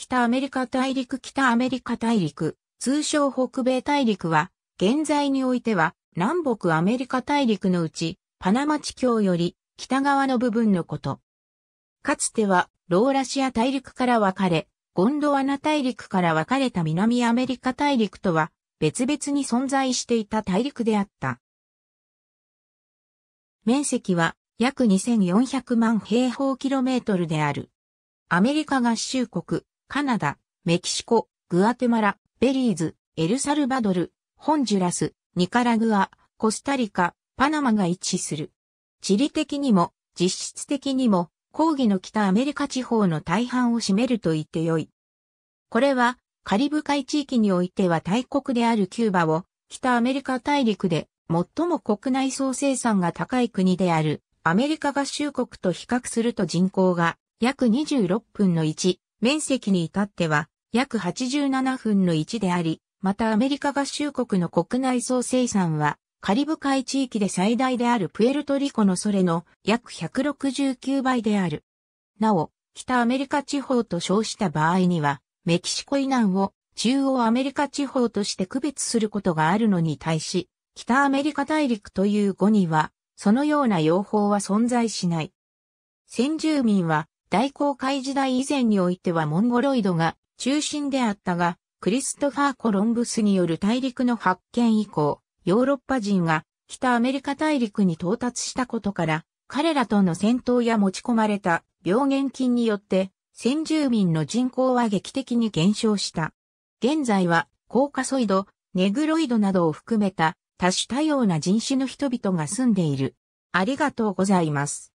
北アメリカ大陸北アメリカ大陸、通称北米大陸は、現在においては、南北アメリカ大陸のうち、パナマ地峡より北側の部分のこと。かつては、ローラシア大陸から分かれ、ゴンドワナ大陸から分かれた南アメリカ大陸とは、別々に存在していた大陸であった。面積は約2400万平方キロメートルである。アメリカ合衆国、カナダ、メキシコ、グアテマラ、ベリーズ、エルサルバドル、ホンジュラス、ニカラグア、コスタリカ、パナマが一致する。地理的にも、実質的にも、抗議の北アメリカ地方の大半を占めると言ってよい。これは、カリブ海地域においては大国であるキューバを、北アメリカ大陸で最も国内総生産が高い国であるアメリカ合衆国と比較すると人口が約26分の1、面積に至っては約87分の1であり、またアメリカ合衆国の国内総生産はカリブ海地域で最大であるプエルトリコのそれの約169倍である。なお、北アメリカ地方と称した場合には、メキシコ以南を中央アメリカ地方として区別することがあるのに対し、北アメリカ大陸という語には、そのような用法は存在しない。先住民は大航海時代以前においてはモンゴロイドが中心であったが、クリストファー・コロンブスによる大陸の発見以降、ヨーロッパ人が北アメリカ大陸に到達したことから、彼らとの戦闘や持ち込まれた病原菌によって先住民の人口は劇的に減少した。現在はコーカソイド、ネグロイドなどを含めた多種多様な人種の人々が住んでいる。ありがとうございます。